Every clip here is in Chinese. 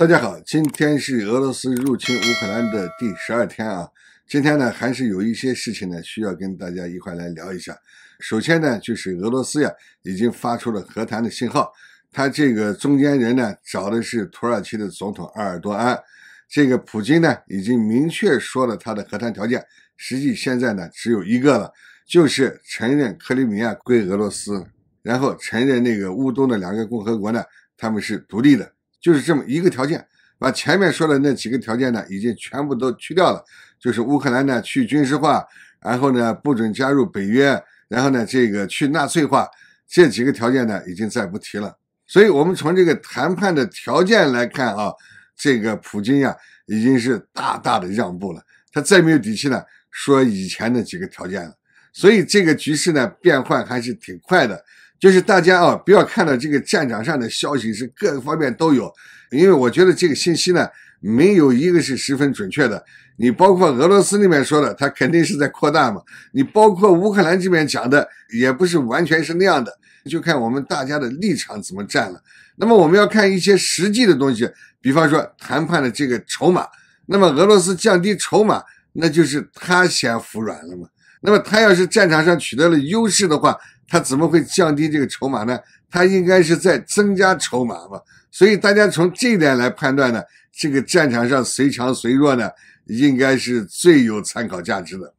大家好，今天是俄罗斯入侵乌克兰的第十二天啊。今天呢，还是有一些事情呢，需要跟大家一块来聊一下。首先呢，就是俄罗斯呀，已经发出了和谈的信号。他这个中间人呢，找的是土耳其的总统埃尔多安。这个普京呢，已经明确说了他的和谈条件，实际现在呢，只有一个了，就是承认克里米亚归俄罗斯，然后承认那个乌东的两个共和国呢，他们是独立的。就是这么一个条件，把前面说的那几个条件呢，已经全部都去掉了。就是乌克兰呢去军事化，然后呢不准加入北约，然后呢这个去纳粹化，这几个条件呢已经再不提了。所以，我们从这个谈判的条件来看啊，这个普京呀已经是大大的让步了，他再没有底气呢说以前那几个条件了。所以，这个局势呢变换还是挺快的。就是大家啊，不要看到这个战场上的消息是各个方面都有，因为我觉得这个信息呢，没有一个是十分准确的。你包括俄罗斯那边说的，他肯定是在扩大嘛。你包括乌克兰这边讲的，也不是完全是那样的，就看我们大家的立场怎么站了。那么我们要看一些实际的东西，比方说谈判的这个筹码。那么俄罗斯降低筹码，那就是他先服软了嘛。那么他要是战场上取得了优势的话。他怎么会降低这个筹码呢？他应该是在增加筹码吧？所以大家从这一点来判断呢，这个战场上谁强谁弱呢？应该是最有参考价值的。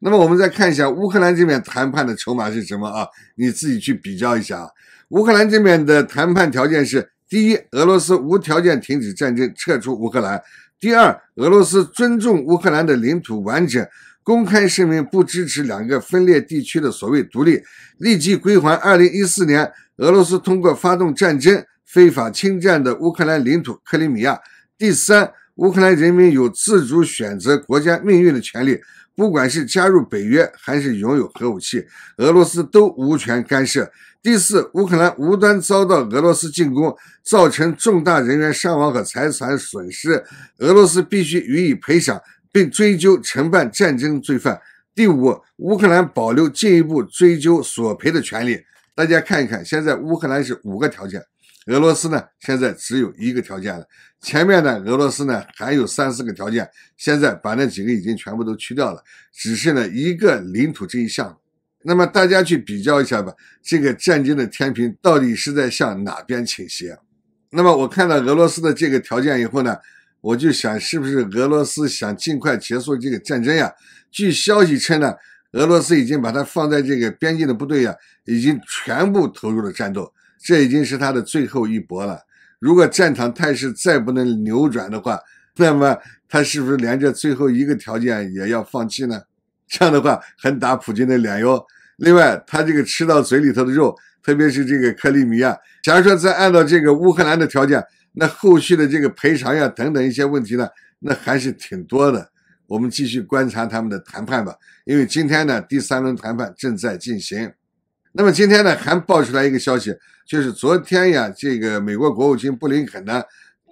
那么我们再看一下乌克兰这边谈判的筹码是什么啊？你自己去比较一下啊。乌克兰这边的谈判条件是：第一，俄罗斯无条件停止战争，撤出乌克兰；第二，俄罗斯尊重乌克兰的领土完整。公开声明不支持两个分裂地区的所谓独立，立即归还二零一四年俄罗斯通过发动战争非法侵占的乌克兰领土克里米亚。第三，乌克兰人民有自主选择国家命运的权利，不管是加入北约还是拥有核武器，俄罗斯都无权干涉。第四，乌克兰无端遭到俄罗斯进攻，造成重大人员伤亡和财产损失，俄罗斯必须予以赔偿。并追究承办战争罪犯。第五，乌克兰保留进一步追究索赔的权利。大家看一看，现在乌克兰是五个条件，俄罗斯呢现在只有一个条件了。前面呢，俄罗斯呢还有三四个条件，现在把那几个已经全部都去掉了，只剩了一个领土这一项。那么大家去比较一下吧，这个战争的天平到底是在向哪边倾斜？那么我看到俄罗斯的这个条件以后呢？我就想，是不是俄罗斯想尽快结束这个战争呀？据消息称呢，俄罗斯已经把它放在这个边境的部队呀，已经全部投入了战斗。这已经是他的最后一搏了。如果战场态势再不能扭转的话，那么他是不是连这最后一个条件也要放弃呢？这样的话，很打普京的脸哟。另外，他这个吃到嘴里头的肉，特别是这个克里米亚，假如说再按照这个乌克兰的条件。那后续的这个赔偿呀，等等一些问题呢，那还是挺多的。我们继续观察他们的谈判吧，因为今天呢，第三轮谈判正在进行。那么今天呢，还爆出来一个消息，就是昨天呀，这个美国国务卿布林肯呢，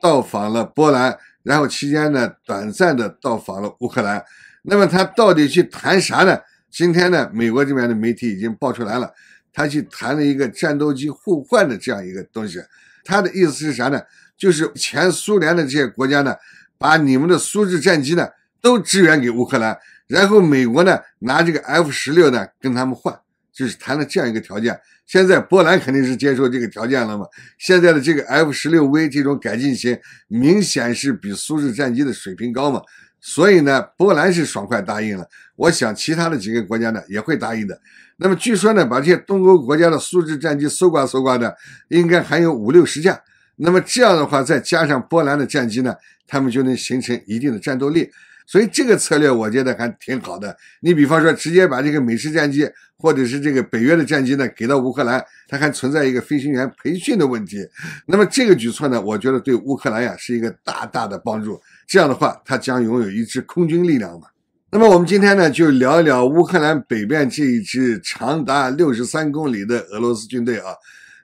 到访了波兰，然后期间呢，短暂的到访了乌克兰。那么他到底去谈啥呢？今天呢，美国这边的媒体已经爆出来了，他去谈了一个战斗机互换的这样一个东西，他的意思是啥呢？就是前苏联的这些国家呢，把你们的苏制战机呢都支援给乌克兰，然后美国呢拿这个 F 十六呢跟他们换，就是谈了这样一个条件。现在波兰肯定是接受这个条件了嘛？现在的这个 F 十六 V 这种改进型明显是比苏制战机的水平高嘛？所以呢，波兰是爽快答应了。我想其他的几个国家呢也会答应的。那么据说呢，把这些东欧国家的苏制战机搜刮搜刮的，应该还有五六十架。那么这样的话，再加上波兰的战机呢，他们就能形成一定的战斗力。所以这个策略我觉得还挺好的。你比方说，直接把这个美式战机或者是这个北约的战机呢给到乌克兰，它还存在一个飞行员培训的问题。那么这个举措呢，我觉得对乌克兰呀是一个大大的帮助。这样的话，他将拥有一支空军力量嘛？那么我们今天呢，就聊一聊乌克兰北边这一支长达六十三公里的俄罗斯军队啊。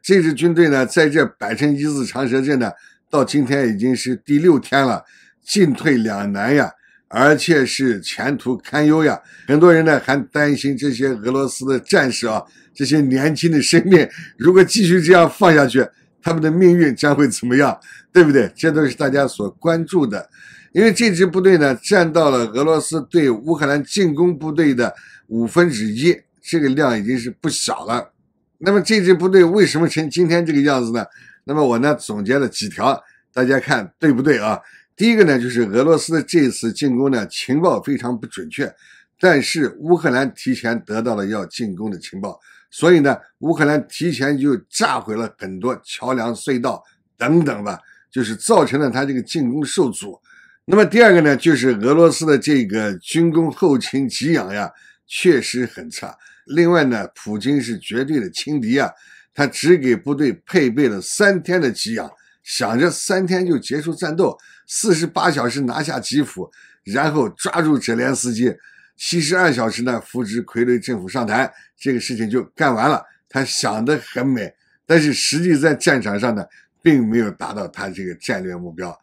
这支军队呢，在这百城一字长蛇阵呢，到今天已经是第六天了，进退两难呀，而且是前途堪忧呀。很多人呢，还担心这些俄罗斯的战士啊，这些年轻的生命，如果继续这样放下去。他们的命运将会怎么样，对不对？这都是大家所关注的。因为这支部队呢，占到了俄罗斯对乌克兰进攻部队的五分之一，这个量已经是不小了。那么这支部队为什么成今天这个样子呢？那么我呢总结了几条，大家看对不对啊？第一个呢，就是俄罗斯的这次进攻呢，情报非常不准确，但是乌克兰提前得到了要进攻的情报。所以呢，乌克兰提前就炸毁了很多桥梁、隧道等等吧，就是造成了他这个进攻受阻。那么第二个呢，就是俄罗斯的这个军工、后勤、给养呀，确实很差。另外呢，普京是绝对的轻敌啊，他只给部队配备了三天的给养，想着三天就结束战斗，四十八小时拿下基辅，然后抓住泽连斯基。七十二小时呢，扶持傀儡政府上台，这个事情就干完了。他想得很美，但是实际在战场上呢，并没有达到他这个战略目标。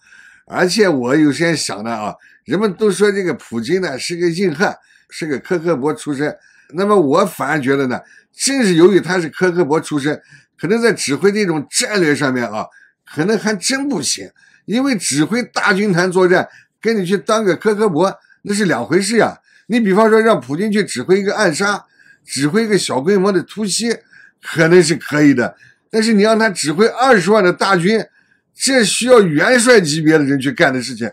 而且我有时间想呢啊，人们都说这个普京呢是个硬汉，是个科克博出身。那么我反而觉得呢，正是由于他是科克博出身，可能在指挥这种战略上面啊，可能还真不行。因为指挥大军团作战，跟你去当个科克博，那是两回事啊。你比方说让普京去指挥一个暗杀，指挥一个小规模的突袭，可能是可以的。但是你让他指挥二十万的大军，这需要元帅级别的人去干的事情，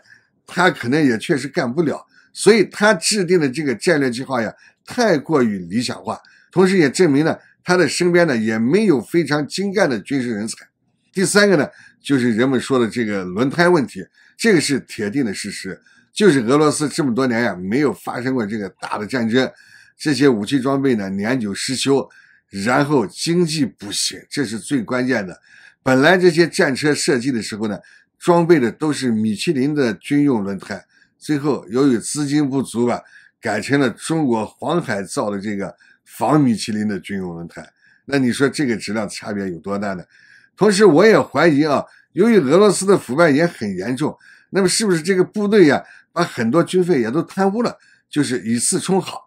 他可能也确实干不了。所以他制定的这个战略计划呀，太过于理想化，同时也证明了他的身边呢也没有非常精干的军事人才。第三个呢，就是人们说的这个轮胎问题，这个是铁定的事实。就是俄罗斯这么多年呀，没有发生过这个大的战争，这些武器装备呢年久失修，然后经济不行，这是最关键的。本来这些战车设计的时候呢，装备的都是米其林的军用轮胎，最后由于资金不足吧，改成了中国黄海造的这个仿米其林的军用轮胎。那你说这个质量差别有多大呢？同时我也怀疑啊，由于俄罗斯的腐败也很严重，那么是不是这个部队呀？把很多军费也都贪污了，就是以次充好。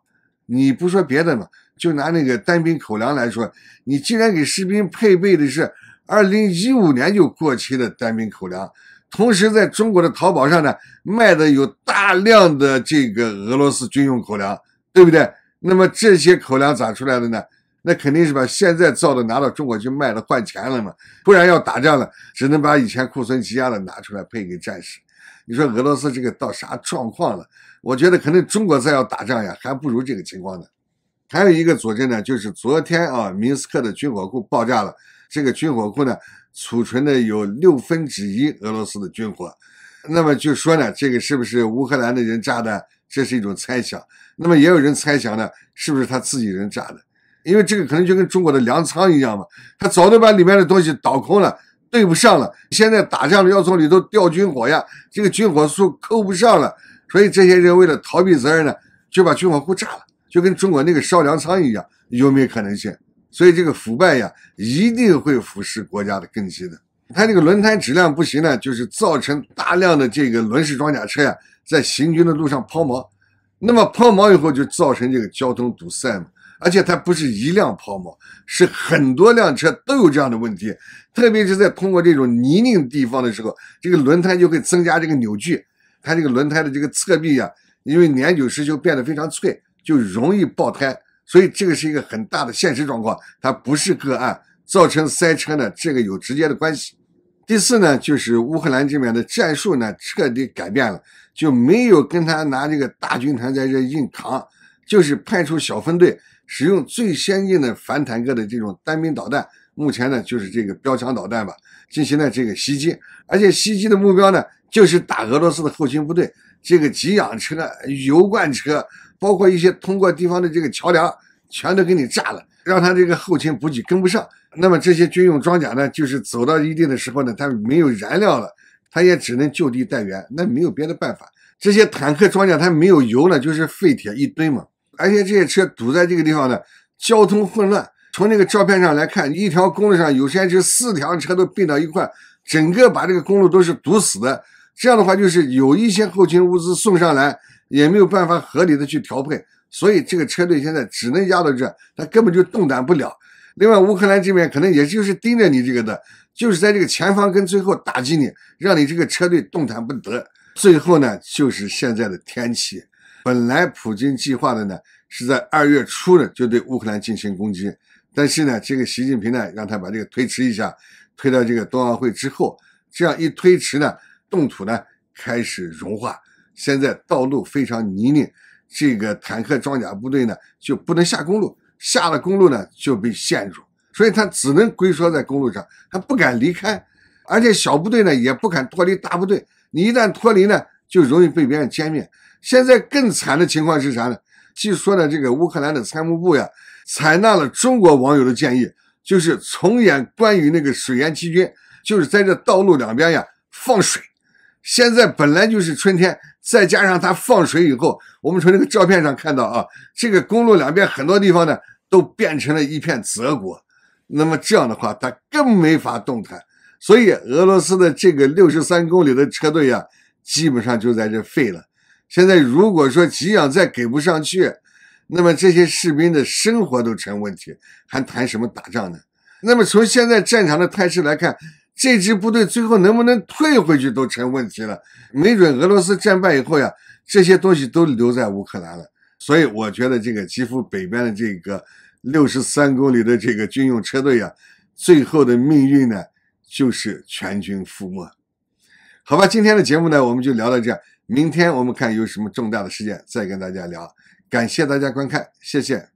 你不说别的嘛，就拿那个单兵口粮来说，你既然给士兵配备的是2015年就过期的单兵口粮，同时在中国的淘宝上呢，卖的有大量的这个俄罗斯军用口粮，对不对？那么这些口粮咋出来的呢？那肯定是把现在造的拿到中国去卖了换钱了嘛，不然要打仗了，只能把以前库存积压的拿出来配给战士。你说俄罗斯这个到啥状况了？我觉得可能中国再要打仗呀，还不如这个情况呢。还有一个佐证呢，就是昨天啊，明斯克的军火库爆炸了。这个军火库呢，储存的有六分之一俄罗斯的军火。那么就说呢，这个是不是乌克兰的人炸的？这是一种猜想。那么也有人猜想呢，是不是他自己人炸的？因为这个可能就跟中国的粮仓一样嘛，他早就把里面的东西倒空了。对不上了，现在打仗了要从里头调军火呀，这个军火数扣不上了，所以这些人为了逃避责任呢，就把军火库炸了，就跟中国那个烧粮仓一样，有没有可能性？所以这个腐败呀，一定会腐蚀国家的根基的。它这个轮胎质量不行呢，就是造成大量的这个轮式装甲车呀，在行军的路上抛锚，那么抛锚以后就造成这个交通堵塞。嘛。而且它不是一辆抛锚，是很多辆车都有这样的问题，特别是在通过这种泥泞地方的时候，这个轮胎就会增加这个扭距，它这个轮胎的这个侧壁呀，因为年久失修变得非常脆，就容易爆胎，所以这个是一个很大的现实状况，它不是个案，造成塞车呢，这个有直接的关系。第四呢，就是乌克兰这边的战术呢彻底改变了，就没有跟他拿这个大军团在这硬扛，就是派出小分队。使用最先进的反坦克的这种单兵导弹，目前呢就是这个标枪导弹吧，进行了这个袭击，而且袭击的目标呢就是打俄罗斯的后勤部队，这个给养车、油罐车，包括一些通过地方的这个桥梁，全都给你炸了，让他这个后勤补给跟不上。那么这些军用装甲呢，就是走到一定的时候呢，它没有燃料了，它也只能就地待援，那没有别的办法。这些坦克装甲它没有油了，就是废铁一堆嘛。而且这些车堵在这个地方呢，交通混乱。从那个照片上来看，一条公路上有些就四条车都并到一块，整个把这个公路都是堵死的。这样的话，就是有一些后勤物资送上来，也没有办法合理的去调配。所以这个车队现在只能压到这，他根本就动弹不了。另外，乌克兰这边可能也就是盯着你这个的，就是在这个前方跟最后打击你，让你这个车队动弹不得。最后呢，就是现在的天气。本来普京计划的呢，是在二月初呢就对乌克兰进行攻击，但是呢，这个习近平呢，让他把这个推迟一下，推到这个冬奥会之后。这样一推迟呢，冻土呢开始融化，现在道路非常泥泞，这个坦克装甲部队呢就不能下公路，下了公路呢就被陷住，所以他只能龟缩在公路上，他不敢离开，而且小部队呢也不敢脱离大部队，你一旦脱离呢，就容易被别人歼灭。现在更惨的情况是啥呢？据说呢，这个乌克兰的参谋部呀，采纳了中国网友的建议，就是重演关于那个水淹七军，就是在这道路两边呀放水。现在本来就是春天，再加上它放水以后，我们从这个照片上看到啊，这个公路两边很多地方呢都变成了一片泽国。那么这样的话，它更没法动弹，所以俄罗斯的这个六十三公里的车队呀，基本上就在这废了。现在如果说给养再给不上去，那么这些士兵的生活都成问题，还谈什么打仗呢？那么从现在战场的态势来看，这支部队最后能不能退回去都成问题了。没准俄罗斯战败以后呀，这些东西都留在乌克兰了。所以我觉得这个基辅北边的这个六十三公里的这个军用车队呀，最后的命运呢，就是全军覆没。好吧，今天的节目呢，我们就聊到这。明天我们看有什么重大的事件，再跟大家聊。感谢大家观看，谢谢。